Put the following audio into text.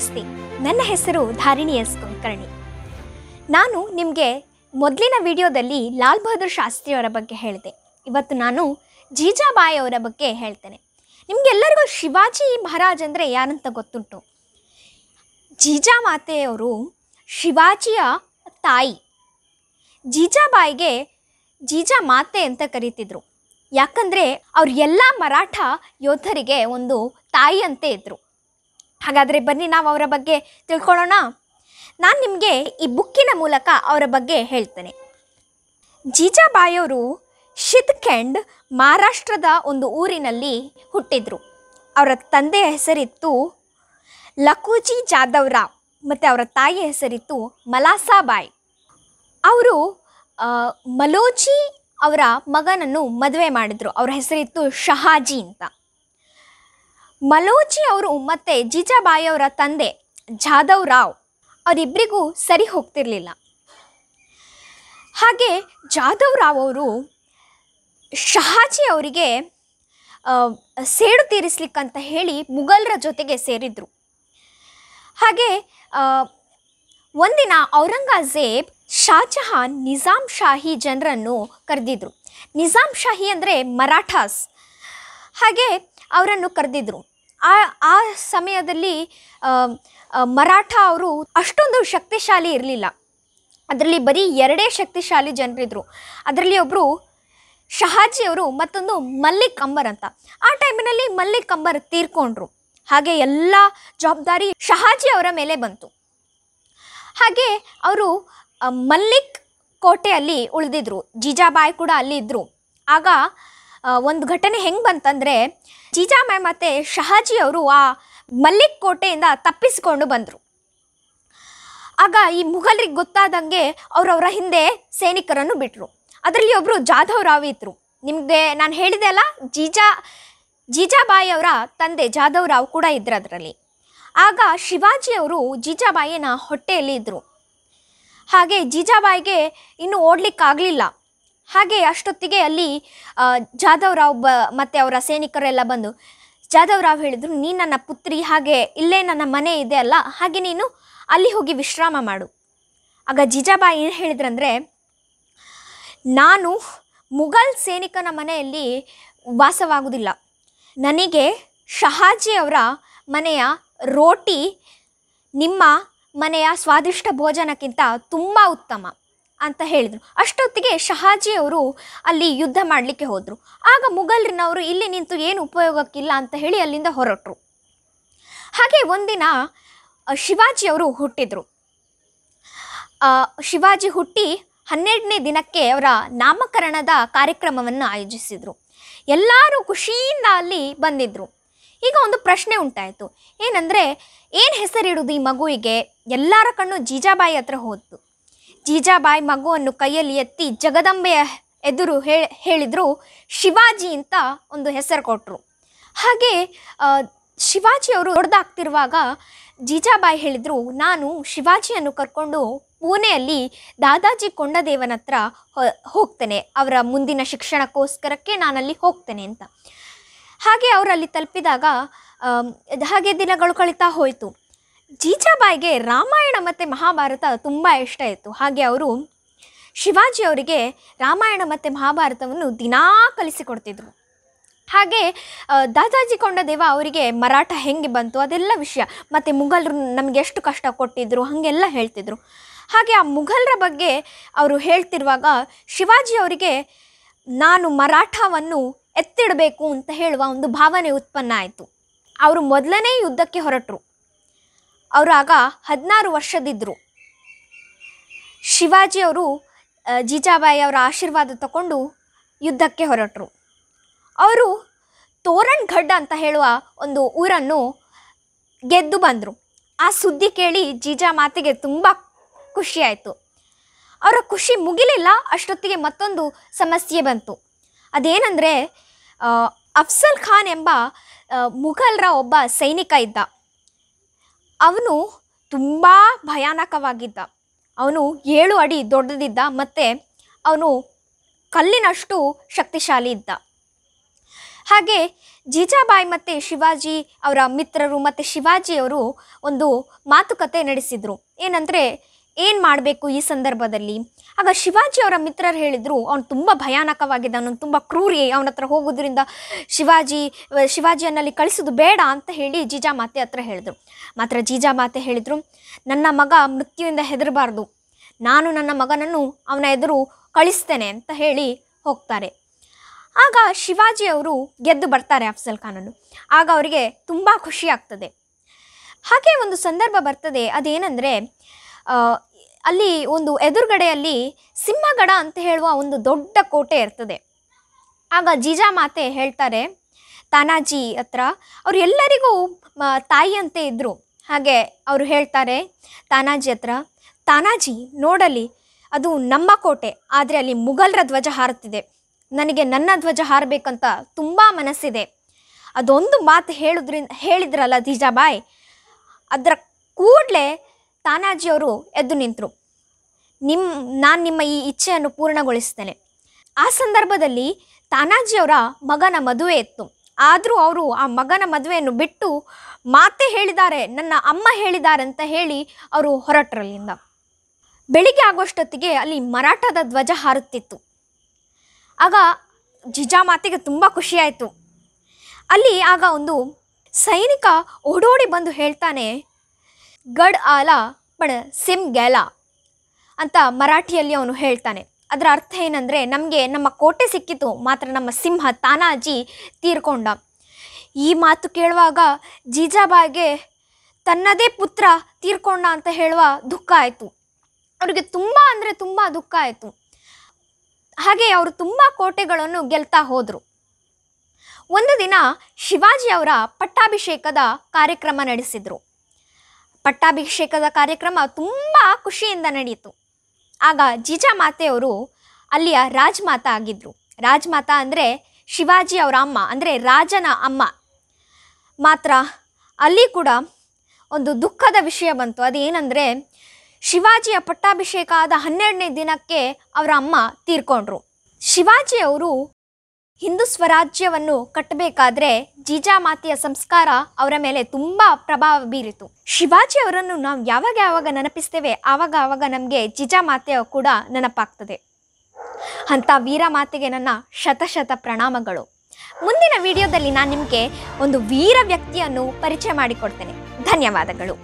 ನಮಸ್ತೆ ನನ್ನ ಹೆಸರು ಧಾರಿಣಿ ಎಸ್ ಕುಲಕರ್ಣಿ ನಾನು ನಿಮಗೆ ಮೊದಲಿನ ವಿಡಿಯೋದಲ್ಲಿ ಲಾಲ್ ಬಹದ್ದೂರ್ ಶಾಸ್ತ್ರಿಯವರ ಬಗ್ಗೆ ಹೇಳಿದೆ ಇವತ್ತು ನಾನು ಜೀಜಾಬಾಯಿ ಅವರ ಬಗ್ಗೆ ಹೇಳ್ತೇನೆ ನಿಮಗೆಲ್ಲರಿಗೂ ಶಿವಾಜಿ ಮಹಾರಾಜ್ ಅಂದರೆ ಯಾರಂತ ಗೊತ್ತುಂಟು ಮಾತೆಯವರು ಶಿವಾಜಿಯ ತಾಯಿ ಜೀಜಾಬಾಯಿಗೆ ಜೀಜಾಮಾತೆ ಅಂತ ಕರೀತಿದ್ರು ಯಾಕಂದರೆ ಅವ್ರು ಎಲ್ಲ ಮರಾಠ ಯೋಧರಿಗೆ ಒಂದು ತಾಯಿಯಂತೆ ಇದ್ದರು ಹಾಗಾದರೆ ಬನ್ನಿ ನಾವು ಅವರ ಬಗ್ಗೆ ತಿಳ್ಕೊಳ್ಳೋಣ ನಾನು ನಿಮಗೆ ಈ ಬುಕ್ಕಿನ ಮೂಲಕ ಅವರ ಬಗ್ಗೆ ಹೇಳ್ತೇನೆ ಜೀಜಾಬಾಯಿಯವರು ಶಿತ್ಕೆಂಡ್ ಮಹಾರಾಷ್ಟ್ರದ ಒಂದು ಊರಿನಲ್ಲಿ ಹುಟ್ಟಿದ್ರು ಅವರ ತಂದೆಯ ಹೆಸರಿತ್ತು ಲಕೂಜಿ ಜಾಧವ್ರಾವ್ ಮತ್ತು ಅವರ ತಾಯಿಯ ಹೆಸರಿತ್ತು ಮಲಾಸಾಬಾಯಿ ಅವರು ಮಲೋಜಿ ಅವರ ಮಗನನ್ನು ಮದುವೆ ಮಾಡಿದರು ಅವರ ಹೆಸರಿತ್ತು ಶಹಾಜಿ ಅಂತ ಮಲೋಜಿ ಅವರು ಮತ್ತು ಅವರ ತಂದೆ ಜಾಧವ್ ರಾವ್ ಅವರಿಬ್ಬರಿಗೂ ಸರಿ ಹೋಗ್ತಿರಲಿಲ್ಲ ಹಾಗೆ ಜಾಧವ್ ರಾವ್ ಅವರು ಶಹಾಜಿ ಅವರಿಗೆ ಸೇಡು ತೀರಿಸ್ಲಿಕ್ಕಂತ ಹೇಳಿ ಮುಘಲರ ಜೊತೆಗೆ ಸೇರಿದರು ಹಾಗೆ ಒಂದಿನ ಔರಂಗಜೇಬ್ ಶಾಜಹಾನ್ ನಿಜಾಮ್ ಶಾಹಿ ಜನರನ್ನು ಕರೆದಿದ್ರು ನಿಜಾಮ್ ಶಾಹಿ ಅಂದರೆ ಮರಾಠಾಸ್ ಹಾಗೆ ಅವರನ್ನು ಕರೆದಿದ್ರು ಆ ಆ ಸಮಯದಲ್ಲಿ ಮರಾಠ ಅವರು ಅಷ್ಟೊಂದು ಶಕ್ತಿಶಾಲಿ ಇರಲಿಲ್ಲ ಅದರಲ್ಲಿ ಬರೀ ಎರಡೇ ಶಕ್ತಿಶಾಲಿ ಜನರಿದ್ದರು ಅದರಲ್ಲಿ ಒಬ್ಬರು ಶಹಾಜಿಯವರು ಮತ್ತೊಂದು ಮಲ್ಲಿಕ್ ಅಂಬರ್ ಅಂತ ಆ ಟೈಮಿನಲ್ಲಿ ಮಲ್ಲಿಕ್ ಅಂಬರ್ ತೀರ್ಕೊಂಡ್ರು ಹಾಗೆ ಎಲ್ಲ ಜವಾಬ್ದಾರಿ ಶಹಾಜಿ ಅವರ ಮೇಲೆ ಬಂತು ಹಾಗೆ ಅವರು ಮಲ್ಲಿಕ್ ಕೋಟೆಯಲ್ಲಿ ಉಳಿದಿದ್ರು ಜೀಜಾಬಾಯಿ ಕೂಡ ಅಲ್ಲಿ ಇದ್ದರು ಆಗ ಒಂದು ಘಟನೆ ಹೆಂಗೆ ಬಂತಂದರೆ ಜಿಜಾಮೆ ಮತ್ತು ಶಹಾಜಿ ಅವರು ಆ ಮಲ್ಲಿಕ್ ಕೋಟೆಯಿಂದ ತಪ್ಪಿಸಿಕೊಂಡು ಬಂದರು ಆಗ ಈ ಮುಘಲ್ರಿಗೆ ಗೊತ್ತಾದಂಗೆ ಅವರವರ ಹಿಂದೆ ಸೈನಿಕರನ್ನು ಬಿಟ್ಟರು ಅದರಲ್ಲಿ ಒಬ್ಬರು ಜಾಧವ್ ರಾವ್ ಇದ್ದರು ನಿಮಗೆ ನಾನು ಹೇಳಿದೆ ಅಲ್ಲ ಜೀಜಾ ಜೀಜಾಬಾಯಿ ಅವರ ತಂದೆ ಜಾಧವ್ ರಾವ್ ಕೂಡ ಇದ್ದರು ಅದರಲ್ಲಿ ಆಗ ಶಿವಾಜಿಯವರು ಜೀಜಾಬಾಯಿನ ಹೊಟ್ಟೆಯಲ್ಲಿ ಇದ್ದರು ಹಾಗೆ ಜೀಜಾಬಾಯಿಗೆ ಇನ್ನೂ ಓಡಲಿಕ್ಕಾಗಲಿಲ್ಲ ಹಾಗೆ ಅಷ್ಟೊತ್ತಿಗೆ ಅಲ್ಲಿ ಜಾಧವ್ ರಾವ್ ಬ ಮತ್ತು ಅವರ ಸೈನಿಕರೆಲ್ಲ ಬಂದು ಜಾಧವ್ ರಾವ್ ಹೇಳಿದರು ನೀ ನನ್ನ ಪುತ್ರಿ ಹಾಗೆ ಇಲ್ಲೇ ನನ್ನ ಮನೆ ಇದೆ ಅಲ್ಲ ಹಾಗೆ ನೀನು ಅಲ್ಲಿ ಹೋಗಿ ವಿಶ್ರಾಮ ಮಾಡು ಆಗ ಜಿಜಾಬಾಯಿ ಏನು ಹೇಳಿದ್ರಂದರೆ ನಾನು ಮುಘಲ್ ಸೈನಿಕನ ಮನೆಯಲ್ಲಿ ವಾಸವಾಗುವುದಿಲ್ಲ ನನಗೆ ಶಹಾಜಿಯವರ ಅವರ ಮನೆಯ ರೋಟಿ ನಿಮ್ಮ ಮನೆಯ ಸ್ವಾದಿಷ್ಟ ಭೋಜನಕ್ಕಿಂತ ತುಂಬ ಉತ್ತಮ ಅಂತ ಹೇಳಿದರು ಅಷ್ಟೊತ್ತಿಗೆ ಶಹಾಜಿಯವರು ಅಲ್ಲಿ ಯುದ್ಧ ಮಾಡಲಿಕ್ಕೆ ಹೋದರು ಆಗ ಮುಗಲ್ರಿನವರು ಇಲ್ಲಿ ನಿಂತು ಏನು ಉಪಯೋಗಕ್ಕಿಲ್ಲ ಅಂತ ಹೇಳಿ ಅಲ್ಲಿಂದ ಹೊರಟರು ಹಾಗೆ ಒಂದಿನ ಶಿವಾಜಿಯವರು ಹುಟ್ಟಿದರು ಶಿವಾಜಿ ಹುಟ್ಟಿ ಹನ್ನೆರಡನೇ ದಿನಕ್ಕೆ ಅವರ ನಾಮಕರಣದ ಕಾರ್ಯಕ್ರಮವನ್ನು ಆಯೋಜಿಸಿದರು ಎಲ್ಲರೂ ಖುಷಿಯಿಂದ ಅಲ್ಲಿ ಬಂದಿದ್ದರು ಈಗ ಒಂದು ಪ್ರಶ್ನೆ ಉಂಟಾಯಿತು ಏನಂದರೆ ಏನು ಹೆಸರಿಡೋದು ಈ ಮಗುವಿಗೆ ಎಲ್ಲರ ಕಣ್ಣು ಜೀಜಾಬಾಯಿ ಹತ್ರ ಹೋದ್ದು ಜೀಜಾಬಾಯಿ ಮಗುವನ್ನು ಕೈಯಲ್ಲಿ ಎತ್ತಿ ಜಗದಂಬೆಯ ಎದುರು ಹೇಳಿದರು ಶಿವಾಜಿ ಅಂತ ಒಂದು ಹೆಸರು ಕೊಟ್ಟರು ಹಾಗೆ ಶಿವಾಜಿಯವರು ದೊಡ್ಡದಾಗ್ತಿರುವಾಗ ಜೀಜಾಬಾಯಿ ಹೇಳಿದರು ನಾನು ಶಿವಾಜಿಯನ್ನು ಕರ್ಕೊಂಡು ಪುಣೆಯಲ್ಲಿ ದಾದಾಜಿ ಕೊಂಡದೇವನ ಹತ್ರ ಹೋಗ್ತೇನೆ ಅವರ ಮುಂದಿನ ಶಿಕ್ಷಣಕ್ಕೋಸ್ಕರಕ್ಕೆ ನಾನಲ್ಲಿ ಹೋಗ್ತೇನೆ ಅಂತ ಹಾಗೆ ಅವರಲ್ಲಿ ತಲುಪಿದಾಗ ಹಾಗೆ ದಿನಗಳು ಕಳೀತಾ ಹೋಯಿತು ಜೀಜಾಬಾಯಿಗೆ ರಾಮಾಯಣ ಮತ್ತು ಮಹಾಭಾರತ ತುಂಬ ಇಷ್ಟ ಇತ್ತು ಹಾಗೆ ಅವರು ಶಿವಾಜಿ ಅವರಿಗೆ ರಾಮಾಯಣ ಮತ್ತು ಮಹಾಭಾರತವನ್ನು ದಿನಾ ಕಲಿಸಿಕೊಡ್ತಿದ್ರು ಹಾಗೆ ದಾದಾಜಿ ಕೊಂಡದೇವ ಅವರಿಗೆ ಮರಾಠ ಹೆಂಗೆ ಬಂತು ಅದೆಲ್ಲ ವಿಷಯ ಮತ್ತು ಮುಘಲರು ನಮಗೆ ಎಷ್ಟು ಕಷ್ಟ ಕೊಟ್ಟಿದ್ದರು ಹಾಗೆಲ್ಲ ಹೇಳ್ತಿದ್ರು ಹಾಗೆ ಆ ಮುಘಲರ ಬಗ್ಗೆ ಅವರು ಹೇಳ್ತಿರುವಾಗ ಶಿವಾಜಿ ಅವರಿಗೆ ನಾನು ಮರಾಠವನ್ನು ಎತ್ತಿಡಬೇಕು ಅಂತ ಹೇಳುವ ಒಂದು ಭಾವನೆ ಉತ್ಪನ್ನ ಆಯಿತು ಅವರು ಮೊದಲನೇ ಯುದ್ಧಕ್ಕೆ ಹೊರಟರು ಅವರು ಆಗ ಹದಿನಾರು ವರ್ಷದಿದ್ದರು ಶಿವಾಜಿಯವರು ಜೀಜಾಬಾಯಿ ಅವರ ಆಶೀರ್ವಾದ ತಗೊಂಡು ಯುದ್ಧಕ್ಕೆ ಹೊರಟರು ಅವರು ತೋರಣ್ ಘಡ್ ಅಂತ ಹೇಳುವ ಒಂದು ಊರನ್ನು ಗೆದ್ದು ಬಂದರು ಆ ಸುದ್ದಿ ಕೇಳಿ ಜೀಜಾ ಮಾತಿಗೆ ತುಂಬ ಖುಷಿಯಾಯಿತು ಅವರ ಖುಷಿ ಮುಗಿಲಿಲ್ಲ ಅಷ್ಟೊತ್ತಿಗೆ ಮತ್ತೊಂದು ಸಮಸ್ಯೆ ಬಂತು ಅದೇನೆಂದರೆ ಅಫ್ಸಲ್ ಖಾನ್ ಎಂಬ ಮುಘಲ್ರ ಒಬ್ಬ ಸೈನಿಕ ಇದ್ದ ಅವನು ತುಂಬ ಭಯಾನಕವಾಗಿದ್ದ ಅವನು ಏಳು ಅಡಿ ದೊಡ್ಡದಿದ್ದ ಮತ್ತು ಅವನು ಕಲ್ಲಿನಷ್ಟು ಶಕ್ತಿಶಾಲಿ ಇದ್ದ ಹಾಗೆ ಜೀಜಾಬಾಯಿ ಮತ್ತು ಶಿವಾಜಿ ಅವರ ಮಿತ್ರರು ಮತ್ತು ಶಿವಾಜಿಯವರು ಒಂದು ಮಾತುಕತೆ ನಡೆಸಿದರು ಏನಂದರೆ ಏನು ಮಾಡಬೇಕು ಈ ಸಂದರ್ಭದಲ್ಲಿ ಆಗ ಶಿವಾಜಿ ಅವರ ಮಿತ್ರರು ಹೇಳಿದರು ಅವನು ತುಂಬ ಭಯಾನಕವಾಗಿದೆ ಅವನು ತುಂಬ ಕ್ರೂರಿ ಅವನ ಹತ್ರ ಹೋಗೋದ್ರಿಂದ ಶಿವಾಜಿ ಶಿವಾಜಿಯನ್ನಲ್ಲಿ ಕಳಿಸೋದು ಬೇಡ ಅಂತ ಹೇಳಿ ಜೀಜಾಮಾತೆ ಹತ್ರ ಹೇಳಿದರು ಮಾತ್ರ ಜೀಜಾಮಾತೆ ಹೇಳಿದರು ನನ್ನ ಮಗ ಮೃತ್ಯುವಿಂದ ಹೆದರಬಾರ್ದು ನಾನು ನನ್ನ ಮಗನನ್ನು ಅವನ ಎದುರು ಕಳಿಸ್ತೇನೆ ಅಂತ ಹೇಳಿ ಹೋಗ್ತಾರೆ ಆಗ ಅವರು ಗೆದ್ದು ಬರ್ತಾರೆ ಅಫ್ಸಲ್ ಖಾನನ್ನು ಆಗ ಅವರಿಗೆ ತುಂಬ ಖುಷಿ ಆಗ್ತದೆ ಹಾಗೆ ಒಂದು ಸಂದರ್ಭ ಬರ್ತದೆ ಅದೇನೆಂದರೆ ಅಲ್ಲಿ ಒಂದು ಎದುರುಗಡೆಯಲ್ಲಿ ಸಿಂಹಗಡ ಅಂತ ಹೇಳುವ ಒಂದು ದೊಡ್ಡ ಕೋಟೆ ಇರ್ತದೆ ಆಗ ಮಾತೆ ಹೇಳ್ತಾರೆ ತಾನಾಜಿ ಹತ್ರ ಅವ್ರು ಎಲ್ಲರಿಗೂ ತಾಯಿಯಂತೆ ಇದ್ದರು ಹಾಗೆ ಅವರು ಹೇಳ್ತಾರೆ ತಾನಾಜಿ ಹತ್ರ ತಾನಾಜಿ ನೋಡಲಿ ಅದು ನಮ್ಮ ಕೋಟೆ ಆದರೆ ಅಲ್ಲಿ ಮುಘಲರ ಧ್ವಜ ಹಾರುತ್ತಿದೆ ನನಗೆ ನನ್ನ ಧ್ವಜ ಹಾರಬೇಕಂತ ತುಂಬ ಮನಸ್ಸಿದೆ ಅದೊಂದು ಮಾತು ಹೇಳಿದ್ರಿಂದ ಹೇಳಿದ್ರಲ್ಲ ಜೀಜಾಬಾಯ್ ಅದರ ಕೂಡಲೇ ತಾನಾಜಿಯವರು ಎದ್ದು ನಿಂತರು ನಿಮ್ಮ ನಾನು ನಿಮ್ಮ ಈ ಇಚ್ಛೆಯನ್ನು ಪೂರ್ಣಗೊಳಿಸ್ತೇನೆ ಆ ಸಂದರ್ಭದಲ್ಲಿ ತಾನಾಜಿಯವರ ಮಗನ ಮದುವೆ ಇತ್ತು ಆದರೂ ಅವರು ಆ ಮಗನ ಮದುವೆಯನ್ನು ಬಿಟ್ಟು ಮಾತೆ ಹೇಳಿದ್ದಾರೆ ನನ್ನ ಅಮ್ಮ ಹೇಳಿದ್ದಾರೆ ಅಂತ ಹೇಳಿ ಅವರು ಹೊರಟರಲ್ಲಿಂದ ಬೆಳಿಗ್ಗೆ ಆಗೋಷ್ಟೊತ್ತಿಗೆ ಅಲ್ಲಿ ಮರಾಠದ ಧ್ವಜ ಹಾರುತ್ತಿತ್ತು ಆಗ ಜಿಜಾಮಾತೆಗೆ ತುಂಬ ಖುಷಿಯಾಯಿತು ಅಲ್ಲಿ ಆಗ ಒಂದು ಸೈನಿಕ ಓಡೋಡಿ ಬಂದು ಹೇಳ್ತಾನೆ ಗಡ್ ಆಲ ಬಡ್ ಸಿಮ್ ಗ್ಯಾಲ ಅಂತ ಮರಾಠಿಯಲ್ಲಿ ಅವನು ಹೇಳ್ತಾನೆ ಅದರ ಅರ್ಥ ಏನಂದರೆ ನಮಗೆ ನಮ್ಮ ಕೋಟೆ ಸಿಕ್ಕಿತು ಮಾತ್ರ ನಮ್ಮ ಸಿಂಹ ತಾನಾಜಿ ತೀರ್ಕೊಂಡ ಈ ಮಾತು ಕೇಳುವಾಗ ಜೀಜಾಬಾಯಿಗೆ ತನ್ನದೇ ಪುತ್ರ ತೀರ್ಕೊಂಡ ಅಂತ ಹೇಳುವ ದುಃಖ ಆಯಿತು ಅವರಿಗೆ ತುಂಬ ಅಂದರೆ ತುಂಬ ದುಃಖ ಆಯಿತು ಹಾಗೆ ಅವರು ತುಂಬ ಕೋಟೆಗಳನ್ನು ಗೆಲ್ತಾ ಹೋದರು ಒಂದು ದಿನ ಶಿವಾಜಿಯವರ ಪಟ್ಟಾಭಿಷೇಕದ ಕಾರ್ಯಕ್ರಮ ನಡೆಸಿದರು ಪಟ್ಟಾಭಿಷೇಕದ ಕಾರ್ಯಕ್ರಮ ತುಂಬ ಖುಷಿಯಿಂದ ನಡೆಯಿತು ಆಗ ಜೀಜಾಮಾತೆಯವರು ಅಲ್ಲಿಯ ರಾಜ್ಮಾತ ಆಗಿದ್ದರು ರಾಜ್ಮಾತ ಅಂದರೆ ಶಿವಾಜಿ ಅವರ ಅಮ್ಮ ಅಂದರೆ ರಾಜನ ಅಮ್ಮ ಮಾತ್ರ ಅಲ್ಲಿ ಕೂಡ ಒಂದು ದುಃಖದ ವಿಷಯ ಬಂತು ಅದೇನೆಂದರೆ ಶಿವಾಜಿಯ ಪಟ್ಟಾಭಿಷೇಕ ಆದ ಹನ್ನೆರಡನೇ ದಿನಕ್ಕೆ ಅವರ ಅಮ್ಮ ತೀರ್ಕೊಂಡ್ರು ಶಿವಾಜಿಯವರು ಹಿಂದೂ ಸ್ವರಾಜ್ಯವನ್ನು ಕಟ್ಟಬೇಕಾದ್ರೆ ಮಾತೆಯ ಸಂಸ್ಕಾರ ಅವರ ಮೇಲೆ ತುಂಬ ಪ್ರಭಾವ ಬೀರಿತು ಶಿವಾಜಿ ಅವರನ್ನು ನಾವು ಯಾವಾಗ ಯಾವಾಗ ನೆನಪಿಸ್ತೇವೆ ಆವಾಗ ಆವಾಗ ನಮಗೆ ಜೀಜಾಮಾತೆಯ ಕೂಡ ನೆನಪಾಗ್ತದೆ ಅಂತ ವೀರ ಮಾತೆಗೆ ನನ್ನ ಶತಶತ ಪ್ರಣಾಮಗಳು ಮುಂದಿನ ವಿಡಿಯೋದಲ್ಲಿ ನಾನು ನಿಮಗೆ ಒಂದು ವೀರ ವ್ಯಕ್ತಿಯನ್ನು ಪರಿಚಯ ಮಾಡಿಕೊಡ್ತೇನೆ ಧನ್ಯವಾದಗಳು